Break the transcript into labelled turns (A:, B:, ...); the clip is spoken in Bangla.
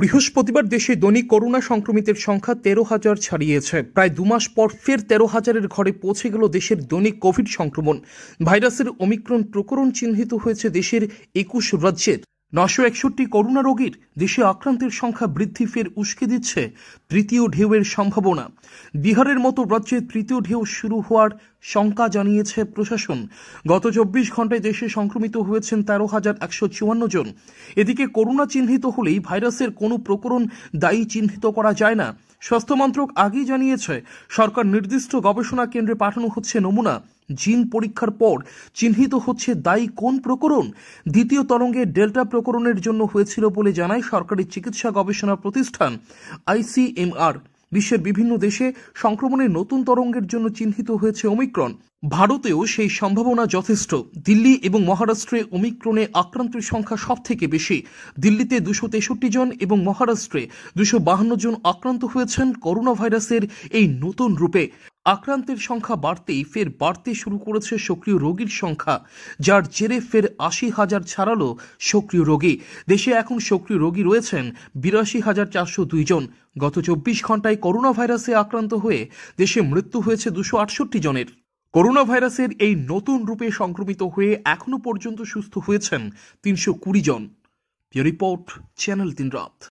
A: বৃহস্পতিবার দেশে দৈনিক করোনা সংক্রমিতের সংখ্যা তেরো হাজার ছাড়িয়েছে প্রায় দু মাস পর ফের তেরো হাজারের ঘরে পৌঁছে গেল দেশের দৈনিক কোভিড সংক্রমণ ভাইরাসের অমিক্রণ প্রকরণ চিহ্নিত হয়েছে দেশের একুশ রাজ্যের নশো একষট্টি করোনা রোগীর দেশে আক্রান্তের সংখ্যা বৃদ্ধি ফের উস্কে দিচ্ছে তৃতীয় ঢেউয়ের সম্ভাবনা বিহারের মতো রাজ্যে তৃতীয় ঢেউ শুরু হওয়ার শঙ্কা জানিয়েছে প্রশাসন গত চব্বিশ ঘন্টায় দেশে সংক্রমিত হয়েছেন তেরো হাজার একশো চুয়ান্ন জন এদিকে করোনা চিহ্নিত হলেই ভাইরাসের কোনো প্রকরণ দায়ী চিহ্নিত করা যায় না স্বাস্থ্যমন্ত্রক আগেই জানিয়েছে সরকার নির্দিষ্ট গবেষণা কেন্দ্রে পাঠানো হচ্ছে নমুনা জিন পরীক্ষার পর চিহ্নিত হচ্ছে দায়ী কোন প্রকরণ দ্বিতীয় তরঙ্গে ডেল্টা প্রকরণের জন্য হয়েছিল বলে জানায় সরকারি চিকিৎসা গবেষণা প্রতিষ্ঠান আইসিএমআর বিশ্বের বিভিন্ন দেশে সংক্রমণের নতুন তরঙ্গের জন্য চিহ্নিত হয়েছে অমিক্রণ ভারতেও সেই সম্ভাবনা যথেষ্ট দিল্লি এবং মহারাষ্ট্রে অমিক্রণে আক্রান্তের সংখ্যা সব থেকে বেশি দিল্লিতে দুশো তেষট্টি জন এবং মহারাষ্ট্রে দুশো বাহান্ন জন আক্রান্ত হয়েছেন করোনা ভাইরাসের এই নতুন রূপে আক্রান্তের সংখ্যা বাড়তেই ফের বাড়তে শুরু করেছে সক্রিয় রোগীর সংখ্যা যার জেরে ফের আশি হাজার ছাড়ালো সক্রিয় রোগী দেশে এখন সক্রিয় রোগী রয়েছেন বিরাশি হাজার চারশো দুইজন গত চব্বিশ ঘন্টায় করোনা ভাইরাসে আক্রান্ত হয়ে দেশে মৃত্যু হয়েছে দুশো আটষট্টি জনের করোনা ভাইরাসের এই নতুন রূপে সংক্রমিত হয়ে এখনও পর্যন্ত সুস্থ হয়েছেন তিনশো কুড়ি জন রিপোর্ট চ্যানেল তিন রাত